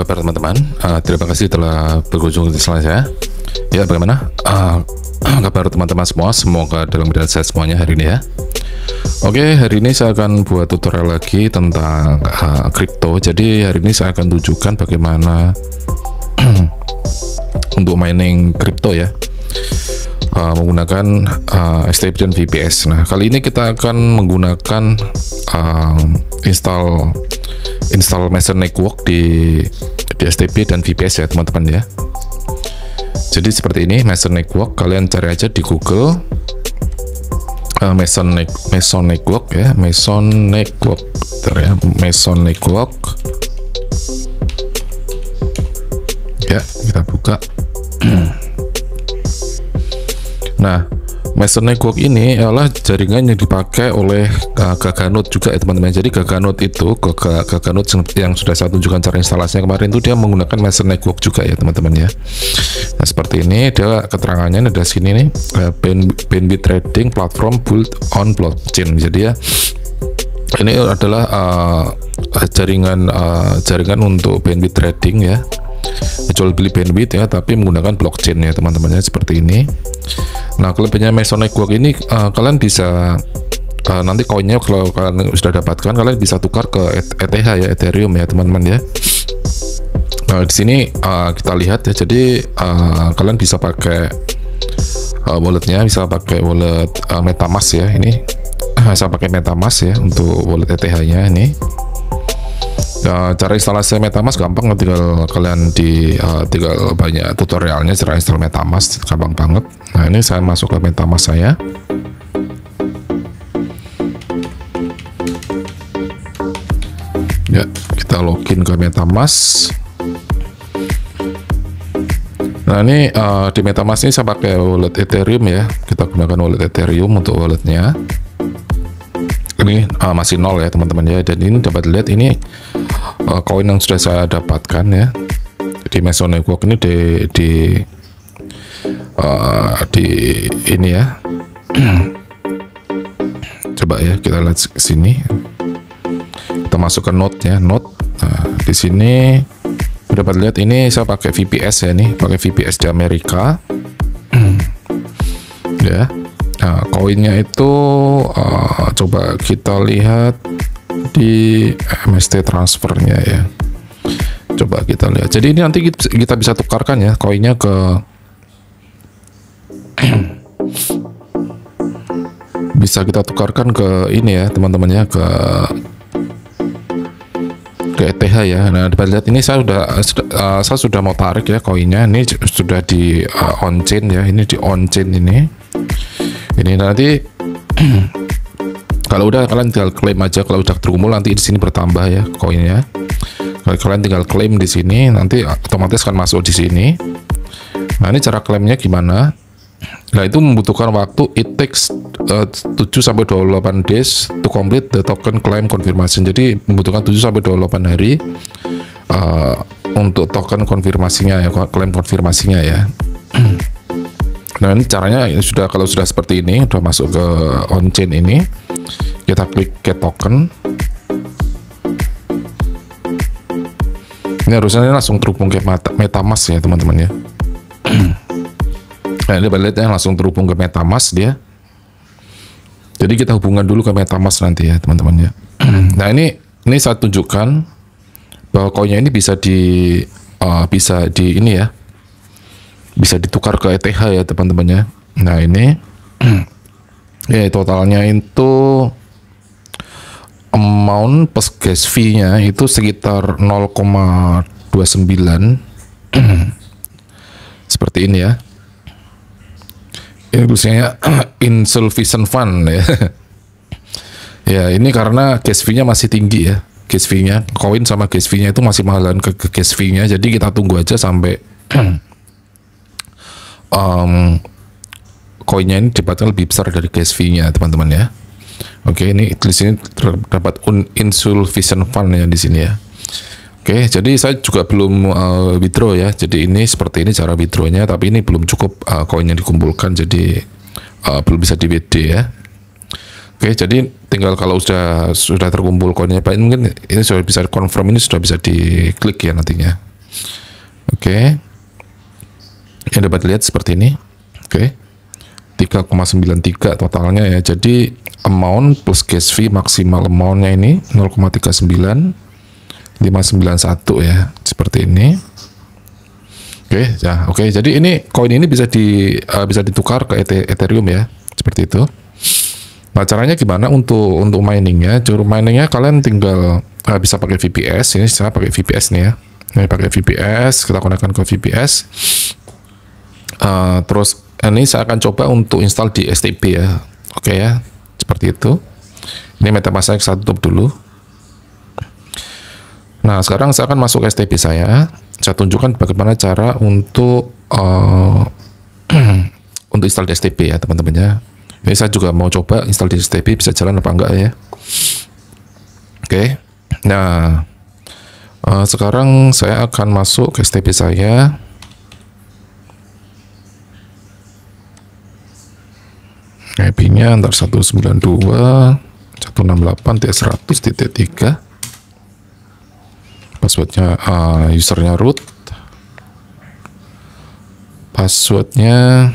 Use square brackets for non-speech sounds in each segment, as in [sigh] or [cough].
Halo para teman-teman, uh, terima kasih telah berkunjung di slide saya. Ya, bagaimana uh, [clears throat] kabar teman-teman semua? Semoga dalam keadaan sehat semuanya hari ini ya. Oke, hari ini saya akan buat tutorial lagi tentang uh, Jadi hari ini saya akan tunjukkan bagaimana [clears throat] untuk mining kripto ya. Uh, menggunakan uh, STP VPS. Nah, kali ini kita akan menggunakan uh, install install Master Network di di dan VPS ya teman-teman ya jadi seperti ini Master Network kalian cari aja di Google uh, eh, Mason, ne Mason Network ya Mason Network Bentar ya Mason Network ya kita buka [clears throat] nah Master Network ini adalah jaringan yang dipakai oleh uh, eh, Gaganut juga ya teman-teman. Jadi Gaganut itu Gaganut yang sudah saya tunjukkan cara instalasinya kemarin itu dia menggunakan Master Network juga ya teman-teman ya. Nah seperti ini dia keterangannya ada sini nih uh, bandwidth trading platform built on blockchain. Jadi ya ini adalah uh, jaringan uh, jaringan untuk bandwidth trading ya jual beli bandwidth ya tapi menggunakan blockchain ya teman-temannya seperti ini Nah, kelebihannya Masonic Network ini uh, kalian bisa uh, nanti koinnya kalau kalian sudah dapatkan kalian bisa tukar ke ETH ya, Ethereum ya, teman-teman ya. Nah, di sini uh, kita lihat ya. Jadi uh, kalian bisa pakai uh, walletnya bisa pakai wallet uh, MetaMask ya ini. Saya pakai MetaMask ya untuk wallet ETH-nya ini ya, cara instalasi MetaMask gampang kan? tinggal kalian di uh, tinggal banyak tutorialnya cara install MetaMask gampang banget nah ini saya masuk ke MetaMask saya ya kita login ke MetaMask Nah ini uh, di MetaMask ini saya pakai wallet Ethereum ya. Kita gunakan wallet Ethereum untuk walletnya. Ini uh, masih nol ya teman-teman ya. Dan ini dapat lihat ini uh, koin yang sudah saya dapatkan ya di meso Network ini di di uh, di ini ya [clears throat] coba ya kita lihat sini kita masuk ke note ya note nah, di sini dapat lihat ini saya pakai VPS ya nih pakai VPS di Amerika [clears throat] ya nah koinnya itu uh, coba kita lihat di MST transfernya ya coba kita lihat jadi ini nanti kita bisa tukarkan ya koinnya ke [clears throat] bisa kita tukarkan ke ini ya teman-temannya ke ke ETH ya. Nah, dapat lihat ini saya sudah eh, saya sudah mau tarik ya koinnya. Ini sudah di uh, on chain ya. Ini di on chain ini. Ini nanti [clears throat] kalau udah kalian tinggal klaim aja kalau udah terkumpul nanti di sini bertambah ya koinnya kalau kalian tinggal klaim di sini nanti otomatis akan masuk di sini nah ini cara klaimnya gimana nah itu membutuhkan waktu it takes eh, uh, 7 sampai 28 days to complete the token claim confirmation jadi membutuhkan 7 sampai 28 hari uh, untuk token konfirmasinya ya klaim konfirmasinya ya [clears throat] Nah ini caranya ini sudah kalau sudah seperti ini, sudah masuk ke on chain ini, kita klik get token. Ini harusnya ini langsung terhubung ke MetaMask ya teman-teman ya. nah ini balik ya langsung terhubung ke MetaMask dia. Jadi kita hubungkan dulu ke MetaMask nanti ya teman-teman ya. [clears throat] nah ini ini saya tunjukkan bahwa koinnya ini bisa di uh, bisa di ini ya bisa ditukar ke ETH ya teman-temannya. Nah ini [clears throat] ya totalnya itu amount plus gas fee-nya itu sekitar 0,29 [clears throat] seperti ini ya. Ini khususnya ya, [clears throat] insufficient fund ya. [laughs] ya ini karena gas fee-nya masih tinggi ya gas fee-nya, koin sama gas fee-nya itu masih mahalan ke, ke gas fee-nya. Jadi kita tunggu aja sampai um, koinnya ini dapatnya lebih besar dari gas fee-nya teman-teman ya. Oke, ini di sini terdapat vision fund ya di sini ya. Oke, jadi saya juga belum uh, withdraw ya. Jadi ini seperti ini cara withdraw-nya, tapi ini belum cukup uh, koinnya dikumpulkan, jadi uh, belum bisa di WD ya. Oke, jadi tinggal kalau sudah sudah terkumpul koinnya, mungkin ini sudah bisa confirm ini sudah bisa diklik ya nantinya. Oke yang dapat lihat seperti ini oke okay. 3,93 totalnya ya jadi amount plus case fee maksimal amountnya ini 0,39 591 ya seperti ini oke okay, ya oke okay. jadi ini koin ini bisa di uh, bisa ditukar ke Ethereum ya seperti itu Nah, caranya gimana untuk untuk miningnya? Juru miningnya kalian tinggal uh, bisa pakai VPS. Ini saya pakai VPS nih ya. Ini pakai VPS, kita konekkan ke VPS. Eh, terus eh, ini saya akan coba untuk install di STB ya. Oke ya, seperti itu. Ini MetaMask saya tutup dulu. Nah, sekarang saya akan masuk STB saya. Saya tunjukkan bagaimana cara untuk uh, [clears throat] untuk install di STB ya, teman-teman ya. Ini saya juga mau coba install di STB bisa jalan apa enggak ya. Oke. Nah, uh, sekarang saya akan masuk ke STB saya. IP-nya antar 192 168 T100 titik tiga passwordnya uh, usernya root passwordnya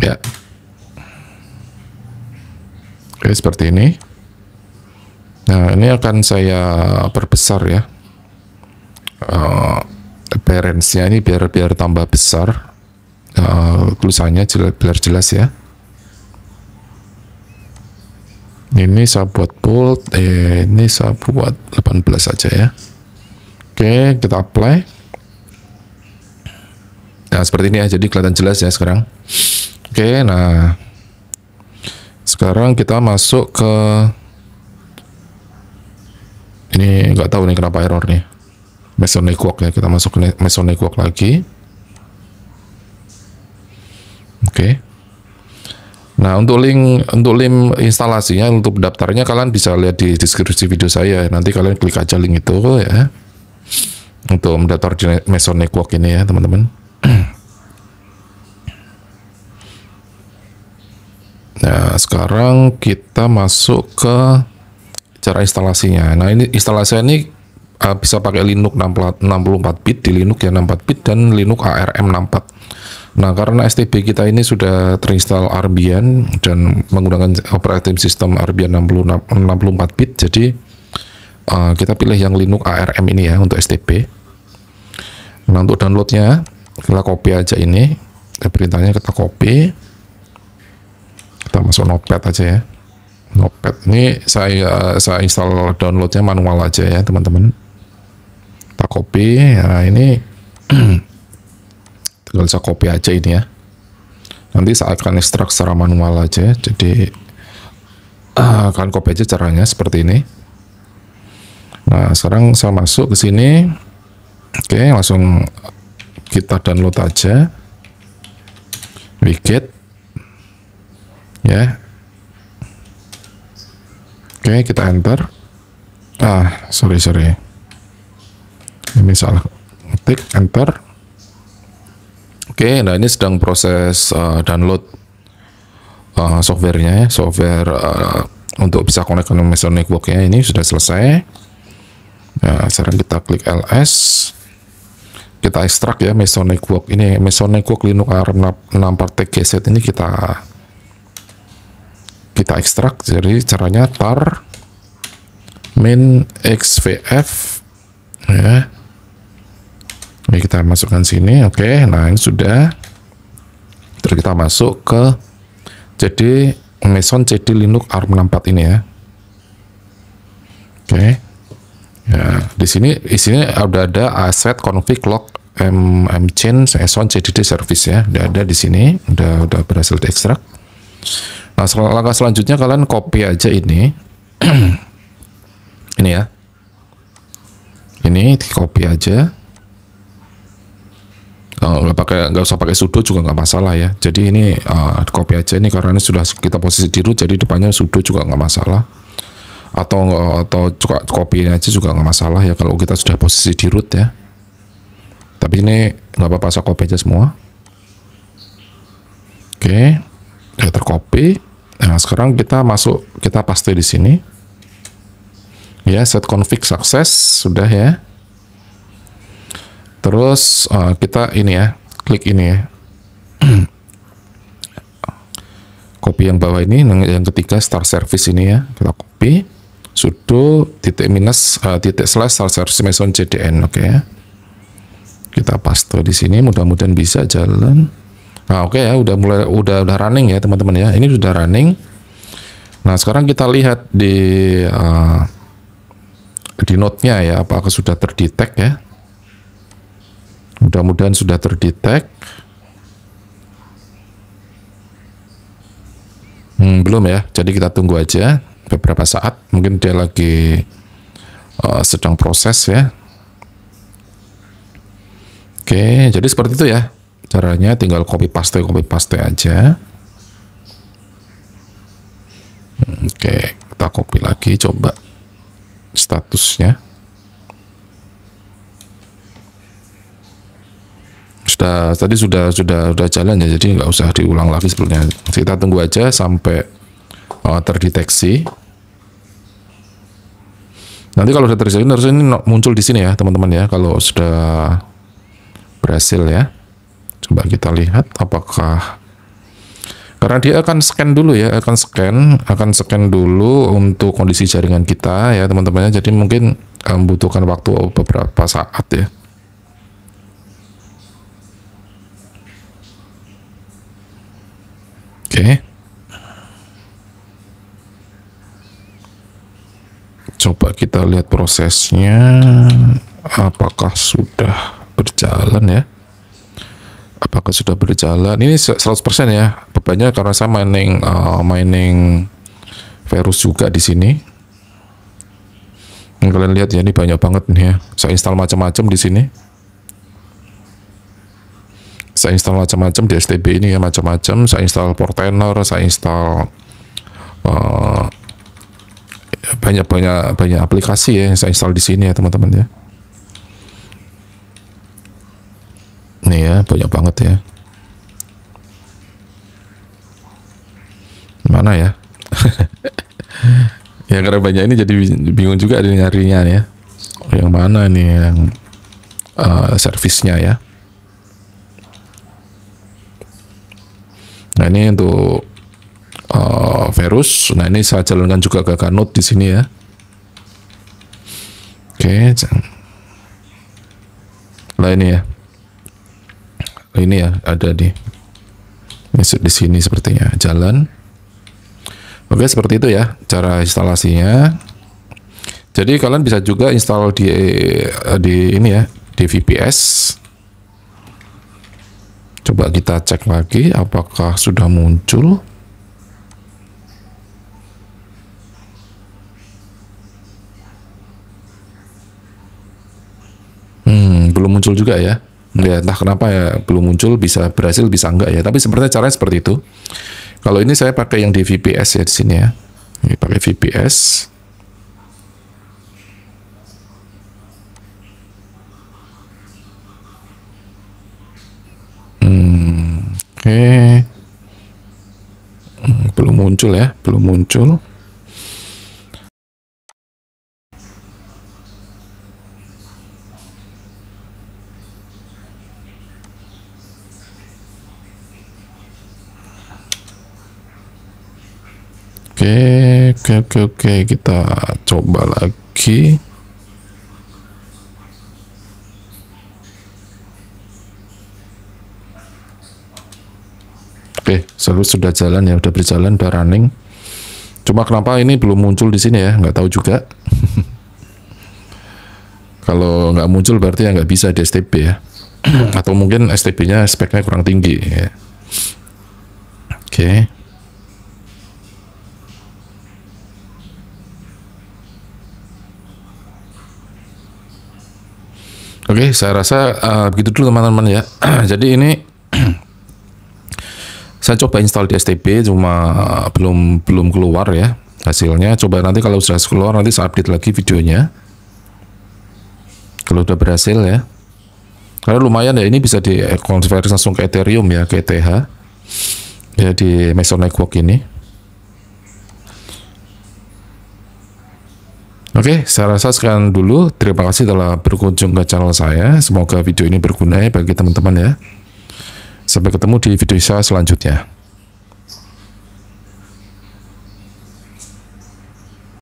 ya oke seperti ini nah ini akan saya perbesar ya uh, appearance-nya ini biar biar tambah besar Eh, tulisannya jelas, biar jelas ya ini saya buat bold eh, ini saya buat 18 saja ya oke kita apply nah seperti ini ya jadi kelihatan jelas ya sekarang oke nah sekarang kita masuk ke ini nggak tahu nih kenapa error nih Mason Network ya kita masuk ke Mason Network lagi Nah, untuk link untuk link instalasinya untuk daftarnya kalian bisa lihat di deskripsi video saya. Nanti kalian klik aja link itu ya. Untuk mendaftar di Mason Network ini ya, teman-teman. nah, sekarang kita masuk ke cara instalasinya. Nah, ini instalasinya ini eh, bisa pakai Linux 64 bit di Linux ya 64 bit dan Linux ARM 64 Nah, karena STB kita ini sudah terinstall Arbian dan menggunakan operating system Arbian 64 bit, jadi uh, kita pilih yang Linux ARM ini ya untuk STB. Nah, untuk downloadnya kita copy aja ini, perintahnya kita copy, kita masuk Notepad aja ya. Notepad ini saya saya install downloadnya manual aja ya teman-teman. Kita copy, nah ini [clears throat] nggak usah copy aja ini ya nanti saya akan ekstrak secara manual aja jadi uh, eh, kopi copy aja caranya seperti ini nah sekarang saya masuk ke sini oke langsung kita download aja wicket ya oke kita enter ah sorry sorry ini salah ketik enter Oke, okay, nah ini sedang proses uh, download uh, softwarenya, ya, software uh, untuk bisa connect ke Amazon Network ya. Ini sudah selesai. Nah, sekarang kita klik ls, kita ekstrak ya Amazon Network. Ini Amazon Network Linux ARM 6 Partek GZ ini kita kita ekstrak. Jadi caranya tar main xvf ya Oke, kita masukkan sini. Oke, nah ini sudah. Terus kita masuk ke jadi meson CD Linux ARM64 ini ya. Oke. Ya, di sini isinya ada ada aset config log m mchain Mason CDD service ya. Udah ada di sini, udah udah berhasil diekstrak. Nah, sel langkah selanjutnya kalian copy aja ini. [clears throat] ini ya. Ini di copy aja. Eh, nggak pakai nggak usah pakai sudo juga nggak masalah ya jadi ini uh, copy aja ini karena ini sudah kita posisi di root jadi depannya sudo juga nggak masalah atau atau juga copy aja juga nggak masalah ya kalau kita sudah posisi di root ya tapi ini nggak apa-apa saya copy aja semua oke okay. kita tercopy nah sekarang kita masuk kita paste di sini ya set config sukses sudah ya Terus uh, kita ini ya, klik ini ya. copy [clears throat] yang bawah ini, yang ketiga start service ini ya, kita copy sudo titik minus uh, titik slash start service meson cdn, oke okay ya. Kita paste di sini, mudah-mudahan bisa jalan. Nah, oke okay ya, udah mulai udah udah running ya teman-teman ya. Ini sudah running. Nah, sekarang kita lihat di uh, di note-nya ya, apakah sudah terdetek ya. Mudah-mudahan sudah terdetek. Hmm, belum ya, jadi kita tunggu aja beberapa saat. Mungkin dia lagi uh, sedang proses ya. Oke, jadi seperti itu ya. Caranya tinggal copy paste, copy paste aja. Hmm, oke, kita copy lagi coba statusnya. sudah tadi sudah sudah sudah jalan ya jadi nggak usah diulang lagi sebelumnya kita tunggu aja sampai uh, terdeteksi nanti kalau sudah terdeteksi harusnya ini muncul di sini ya teman-teman ya kalau sudah berhasil ya coba kita lihat apakah karena dia akan scan dulu ya akan scan akan scan dulu untuk kondisi jaringan kita ya teman-temannya jadi mungkin eh, membutuhkan waktu beberapa saat ya Oke. Coba kita lihat prosesnya apakah sudah berjalan ya. Apakah sudah berjalan? Ini 100% ya. Bebannya karena saya mining uh, mining virus juga di sini. Yang kalian lihat ya ini banyak banget nih ya. Saya install macam-macam di sini saya install macam-macam di STB ini ya macam-macam saya install Portainer, saya install uh, eh, banyak banyak banyak aplikasi ya yang saya install di sini ya teman-teman ya Ini ya banyak banget ya mana ya [laughs] ya karena banyak ini jadi bingung juga nyarinya ya yang mana nih yang uh, servisnya ya Nah ini untuk uh, eh, virus. Nah ini saya jalankan juga ke kanut di sini ya. Oke. Nah ini ya. Ini ya ada di masuk di sini sepertinya jalan. Oke seperti itu ya cara instalasinya. Jadi kalian bisa juga install di eh, di ini ya di VPS Coba kita cek lagi apakah sudah muncul. Hmm, belum muncul juga ya. Ya, entah kenapa ya belum muncul, bisa berhasil, bisa enggak ya. Tapi sebenarnya caranya seperti itu. Kalau ini saya pakai yang di VPS ya di sini ya. Ini pakai VPS. Hmm, oke, hmm, belum muncul ya, belum muncul. Oke, okay, oke, oke, kita coba lagi. Oke, selalu sudah jalan ya, sudah berjalan, sudah running. Cuma kenapa ini belum muncul di sini ya? Nggak tahu juga. [laughs] Kalau nggak muncul berarti ya nggak bisa di STB ya. [clears throat] Atau mungkin STB-nya speknya kurang tinggi ya. Oke. Oke, saya rasa uh, begitu dulu teman-teman ya. [clears throat] Jadi ini saya coba install di STB cuma belum belum keluar ya hasilnya coba nanti kalau sudah keluar nanti saya update lagi videonya kalau udah berhasil ya karena lumayan ya ini bisa di konversi langsung ke Ethereum ya ke ETH ya di Meson Network ini Oke, okay, saya rasa sekian dulu. Terima kasih telah berkunjung ke channel saya. Semoga video ini berguna ya bagi teman-teman ya. Sampai ketemu di video saya selanjutnya.